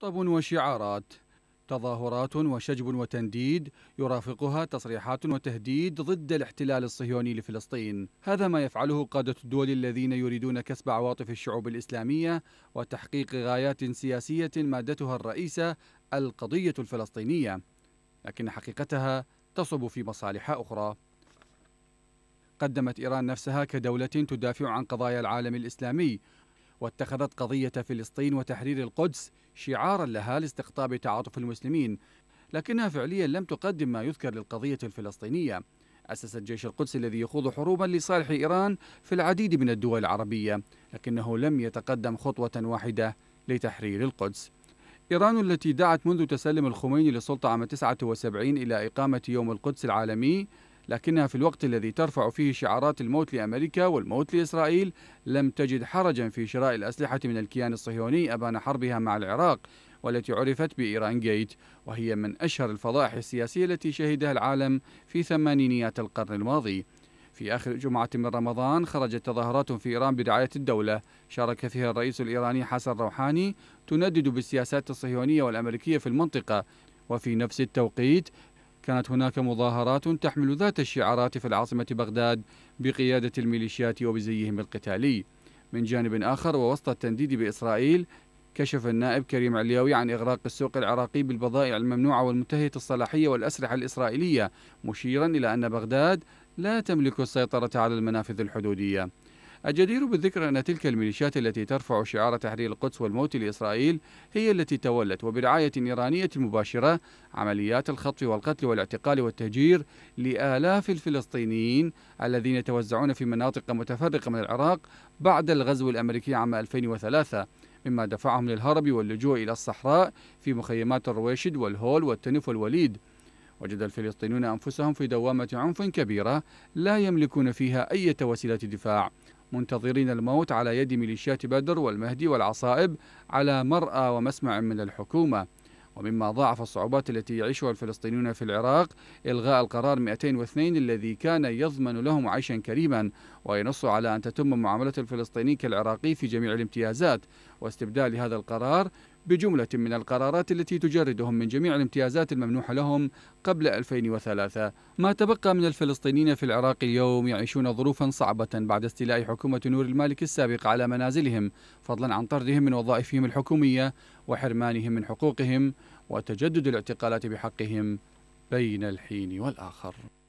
خطب وشعارات تظاهرات وشجب وتنديد يرافقها تصريحات وتهديد ضد الاحتلال الصهيوني لفلسطين هذا ما يفعله قادة الدول الذين يريدون كسب عواطف الشعوب الإسلامية وتحقيق غايات سياسية مادتها الرئيسة القضية الفلسطينية لكن حقيقتها تصب في مصالح أخرى قدمت إيران نفسها كدولة تدافع عن قضايا العالم الإسلامي واتخذت قضية فلسطين وتحرير القدس شعارا لها لاستقطاب تعاطف المسلمين لكنها فعليا لم تقدم ما يذكر للقضية الفلسطينية أسس الجيش القدس الذي يخوض حروبا لصالح إيران في العديد من الدول العربية لكنه لم يتقدم خطوة واحدة لتحرير القدس إيران التي دعت منذ تسلم الخميني للسلطة عام 79 إلى إقامة يوم القدس العالمي لكنها في الوقت الذي ترفع فيه شعارات الموت لأمريكا والموت لإسرائيل لم تجد حرجا في شراء الأسلحة من الكيان الصهيوني أبان حربها مع العراق والتي عرفت بإيران جيت وهي من أشهر الفضائح السياسية التي شهدها العالم في ثمانينيات القرن الماضي في آخر جمعة من رمضان خرجت تظاهرات في إيران برعاية الدولة شارك فيها الرئيس الإيراني حسن روحاني تندد بالسياسات الصهيونية والأمريكية في المنطقة وفي نفس التوقيت كانت هناك مظاهرات تحمل ذات الشعارات في العاصمة بغداد بقيادة الميليشيات وبزيهم القتالي من جانب آخر ووسط التنديد بإسرائيل كشف النائب كريم علياوي عن إغراق السوق العراقي بالبضائع الممنوعة والمنتهية الصلاحية والأسلحة الإسرائيلية مشيرا إلى أن بغداد لا تملك السيطرة على المنافذ الحدودية الجدير بالذكر أن تلك الميليشيات التي ترفع شعار تحرير القدس والموت لإسرائيل هي التي تولت وبرعاية إيرانية مباشرة عمليات الخطف والقتل والاعتقال والتهجير لآلاف الفلسطينيين الذين يتوزعون في مناطق متفرقة من العراق بعد الغزو الأمريكي عام 2003 مما دفعهم للهرب واللجوء إلى الصحراء في مخيمات الرويشد والهول والتنف والوليد وجد الفلسطينيون أنفسهم في دوامة عنف كبيرة لا يملكون فيها أي وسيلة دفاع منتظرين الموت على يد ميليشيات بدر والمهدي والعصائب على مرأى ومسمع من الحكومة ومما ضاعف الصعوبات التي يعيشها الفلسطينيون في العراق إلغاء القرار 202 الذي كان يضمن لهم عيشا كريما وينص على أن تتم معاملة الفلسطيني كالعراقي في جميع الامتيازات واستبدال هذا القرار بجملة من القرارات التي تجردهم من جميع الامتيازات الممنوحة لهم قبل 2003 ما تبقى من الفلسطينيين في العراق اليوم يعيشون ظروفا صعبة بعد استيلاء حكومة نور المالك السابق على منازلهم فضلا عن طردهم من وظائفهم الحكومية وحرمانهم من حقوقهم وتجدد الاعتقالات بحقهم بين الحين والآخر